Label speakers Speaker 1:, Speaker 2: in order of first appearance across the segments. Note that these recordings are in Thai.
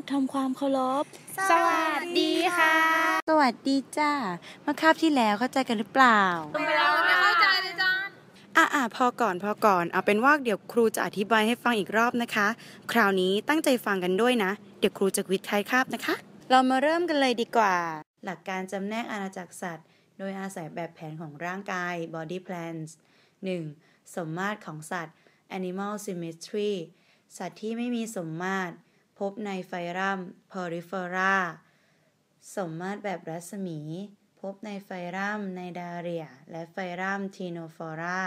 Speaker 1: ดทำความเคารพ สวัสดีค่ะ
Speaker 2: สวัสดี จ้าเมื่อคาบที่แล้วเข้าใจกันหรือเปล่า ไ
Speaker 1: ม่เข้าใจเลยจ้า
Speaker 2: อ่ะอ่ะพอก่อน พอก่อน เอาเป็นว่าเดี๋ยวครูจะอธิบายให้ฟังอีกรอบนะคะ คราวนี้ตั้งใจฟังกันด้วยนะ เดี๋ยวครูจะวิทย์ไทยคาบนะคะ เรามาเริ่มกันเลยดีกว่า หลักการจำแนกอาณาจักรสัตว์ โดยอาศัยแบบแผนของร่างกาย body plans 1. สมมาตรของสัตว์ animal symmetry สัตว์ที่ไม่มีสมมาตรพบในไฟรัมพอริเฟอรา สมมาตรแบบรัศมี พบในไฟรัมในดาเรีย และไฟรัมทีโนฟอรา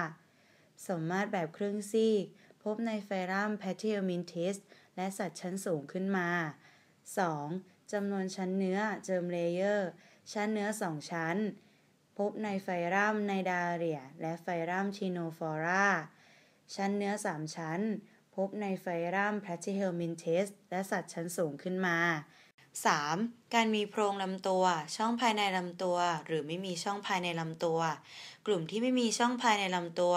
Speaker 2: สมมาตรแบบครึ่งซีก พบในไฟรัมแพทิโอมินทิสและสัตว์ชั้นสูงขึ้นมา 2. จำนวนชั้นเนื้อเจิมเลเยอร์ ชั้นเนื้อสองชั้น พบในไฟรัมในดาเรีย และไฟรัมทีโนฟอรา ชั้นเนื้อสามชั้นบในไฟรัมแพลชิเฮลมินเทสและสัตว์ชั้นสูงขึ้นมา 3. การมีโพรงลำตัวช่องภายในลำตัว หรือไม่มีช่องภายในลำตัว กลุ่มที่ไม่มีช่องภายในลำตัว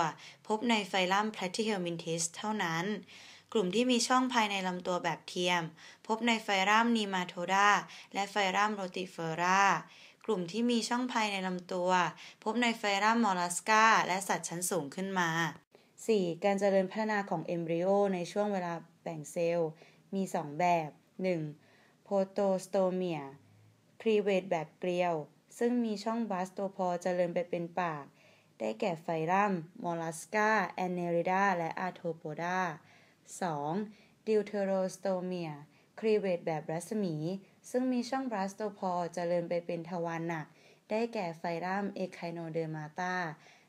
Speaker 2: พบในไฟลัมแพลทิเฮลมินเทสเท่านั้น กลุ่มที่มีช่องภายในลำตัวแบบเทียม พบในไฟรัมนีมาโทดาและไฟรัมโรติเฟอรา กลุ่มที่มีช่องภายในลำตัว พบในไฟรัมมอลัสกา และสัตว์ชั้นสูงขึ้นมา 4. การเจริญพัฒนาของเอมบริโอในช่วงเวลาแบ่งเซลล์ มี 2 แบบ 1. โพโตสโตเมียครีเวตแบบเกลียว ซึ่งมีช่องบาสโตพอเจริญไปเป็นปาก ได้แก่ไฟรัมมอลัสกาแอนเนริดาและอาโทโปดา 2. ดิวเทโรสโตเมีย ครีเวตแบบรัศมี ซึ่งมีช่องบาสโตพอเจริญไปเป็นทวารหนัก ได้แก่ไฟรัมเอไคโนเดอร์มาตา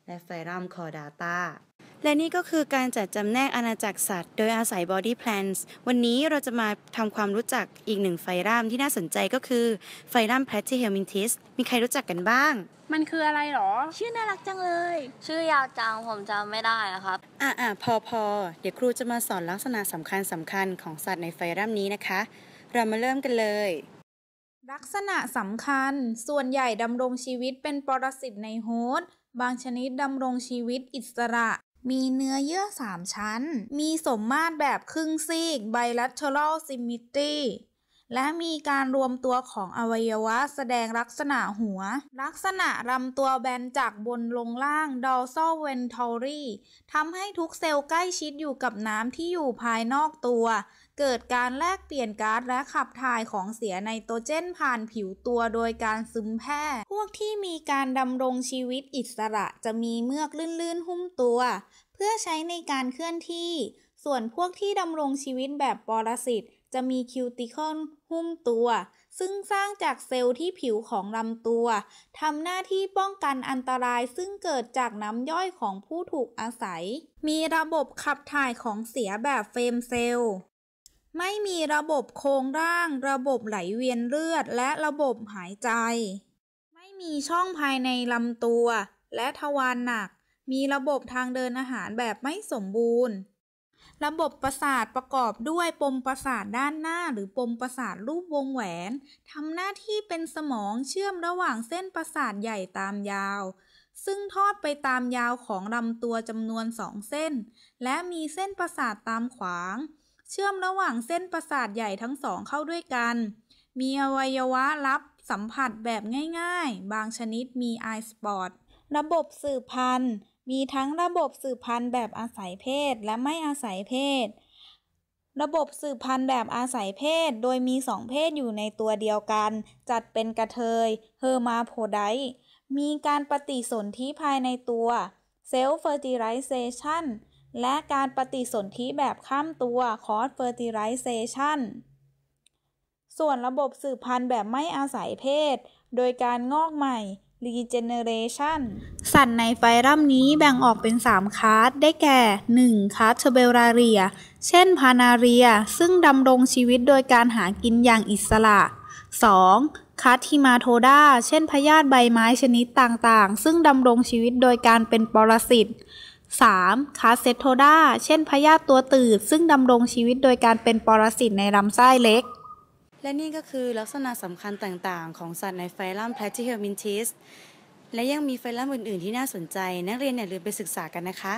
Speaker 2: และไฟรัมคอดาตาและนี่ก็คือการจัดจำแนกอาณาจักรสัตว์โดยอาศัย body plans วันนี้เราจะมาทำความรู้จักอีกหนึ่งไฟรัมที่น่าสนใจก็คือไฟรัมแพทเิเฮลมินทิสมีใครรู้จักกันบ้าง
Speaker 1: มันคืออะไรหรอ ชื่อน่า
Speaker 2: รักจังเลย ชื่อยาวจังผมจำไม่ได้อะครับ อ่าอ่พอพอ เดี๋ยวครูจะมาส
Speaker 1: อนลักษณะสำคัญสำคัญของสัตว์ในไฟรัมนี้นะคะ เรามาเริ่มกันเลย ลักษณะสำคัญ ส่วนใหญ่ดำรงชีวิต เป็นปรสิตในโฮสต์บางชนิดดำรงชีวิตอิสระมีเนื้อเยื่อ3ชั้น มีสมมาตรแบบครึ่งซีก bilateral symmetry และมีการรวมตัวของอวัยวะแสดงลักษณะหัวลักษณะลำตัวแบนจากบนลงล่าง dorsal v e n t r ี่ทำให้ทุกเซลล์ใกล้ชิดอยู่กับน้ำที่อยู่ภายนอกตัว เกิดการแลกเปลี่ยนก๊าซและขับถ่ายของเสียไนโตรเจนผ่านผิวตัวโดยการซึมแพร่ พวกที่มีการดำรงชีวิตอิสระจะมีเมือกลื่นๆหุ้มตัว เพื่อใช้ในการเคลื่อนที่ ส่วนพวกที่ดำรงชีวิตแบบปรสิตจะมีคิวติคอนหุ้มตัว ซึ่งสร้างจากเซลล์ที่ผิวของลำตัว ทำหน้าที่ป้องกันอันตรายซึ่งเกิดจากน้ำย่อยของผู้ถูกอาศัย มีระบบขับถ่ายของเสียแบบเฟรมเซลล์ ไม่มีระบบโครงร่าง ระบบไหลเวียนเลือดและระบบหายใจ ไม่มีช่องภายในลำตัว และทวารหนัก มีระบบทางเดินอาหารแบบไม่สมบูรณ์ระบบประสาทประกอบด้วยปมประสาทด้านหน้าหรือปมประสาทรูปวงแหวน ทำหน้าที่เป็นสมองเชื่อมระหว่างเส้นประสาทใหญ่ตามยาว ซึ่งทอดไปตามยาวของลำตัวจำนวนสองเส้น และมีเส้นประสาทตามขวาง เชื่อมระหว่างเส้นประสาทใหญ่ทั้งสองเข้าด้วยกัน มีอวัยวะรับสัมผัสแบบง่าย ๆ บางชนิดมีไอสปอร์ตระบบสืบพันธุ์มีทั้งระบบสืบพันธุ์แบบอาศัยเพศและไม่อาศัยเพศ ระบบสืบพันธุ์แบบอาศัยเพศโดยมีสองเพศอยู่ในตัวเดียวกัน จัดเป็นกระเทย เฮอร์มาโพไดมีการปฏิสนธิภายในตัวเซลล์เฟอร์ติไรเซชันและการปฏิสนธิแบบข้ามตัวคอสเฟอร์ติไรเซชันส่วนระบบสืบพันธุ์แบบไม่อาศัยเพศ โดยการงอกใหม่รีเจเนเรชันสัตว์ในไฟรัมนี้แบ่งออกเป็น 3 คาสได้แก่ 1. คาสเทเบราเรียเช่น พานาเรียซึ่งดำรงชีวิตโดยการหากินอย่างอิสระ 2. คาสทิมาโทดาเช่นพยาธิใบไม้ชนิดต่างๆ ซึ่งดำรงชีวิตโดยการเป็นปรสิต 3. คาสเซโทดาเช่นพยาธิตัวตืดซึ่งดำรงชีวิตโดยการเป็นปรสิตในลำไส้เล็ก
Speaker 2: และนี่ก็คือลักษณะสำคัญต่าง ๆ ของสัตว์ในไฟลัมแพลทิเฮลมินทิส และยังมีไฟลัมอื่น ๆ ที่น่าสนใจนักเรียนอย่าลืมไปศึกษากันนะคะ